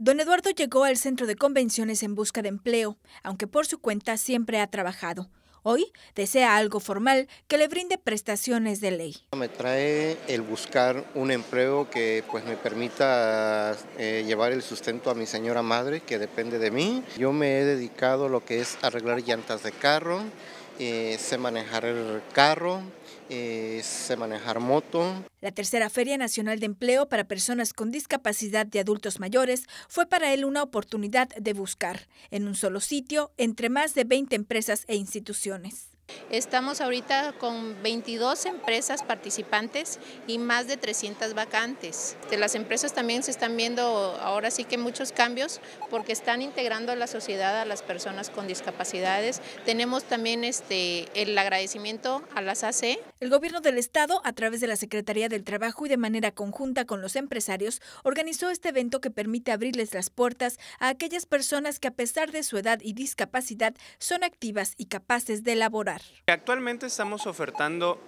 Don Eduardo llegó al centro de convenciones en busca de empleo, aunque por su cuenta siempre ha trabajado. Hoy desea algo formal que le brinde prestaciones de ley. Me trae el buscar un empleo que pues me permita eh, llevar el sustento a mi señora madre que depende de mí. Yo me he dedicado lo que es arreglar llantas de carro, eh, sé manejar el carro, es eh, manejar moto. La tercera Feria Nacional de Empleo para Personas con Discapacidad de Adultos Mayores fue para él una oportunidad de buscar, en un solo sitio, entre más de 20 empresas e instituciones. Estamos ahorita con 22 empresas participantes y más de 300 vacantes. De Las empresas también se están viendo ahora sí que muchos cambios porque están integrando a la sociedad a las personas con discapacidades. Tenemos también este, el agradecimiento a las AC. E. El gobierno del estado, a través de la Secretaría del Trabajo y de manera conjunta con los empresarios, organizó este evento que permite abrirles las puertas a aquellas personas que a pesar de su edad y discapacidad son activas y capaces de laborar. Actualmente estamos ofertando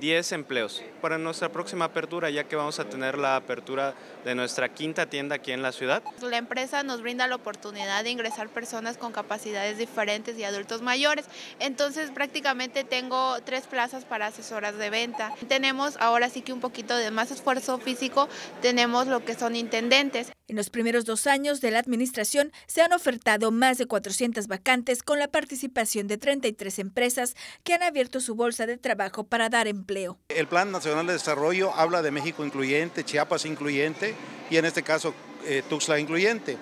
10 empleos para nuestra próxima apertura, ya que vamos a tener la apertura de nuestra quinta tienda aquí en la ciudad. La empresa nos brinda la oportunidad de ingresar personas con capacidades diferentes y adultos mayores, entonces prácticamente tengo tres plazas para asesoras de venta. Tenemos ahora sí que un poquito de más esfuerzo físico, tenemos lo que son intendentes. En los primeros dos años de la administración se han ofertado más de 400 vacantes con la participación de 33 empresas que han abierto su bolsa de trabajo para dar empleo el Plan Nacional de Desarrollo habla de México incluyente, Chiapas incluyente y en este caso Tuxla eh, Tuxtla incluyente.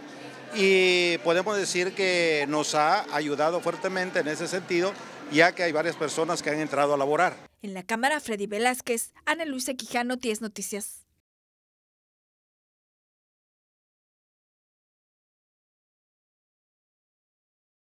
Y podemos decir que nos ha ayudado fuertemente en ese sentido, ya que hay varias personas que han entrado a laborar. En la Cámara, Freddy Velázquez, Ana Luisa Quijano, 10 Noticias.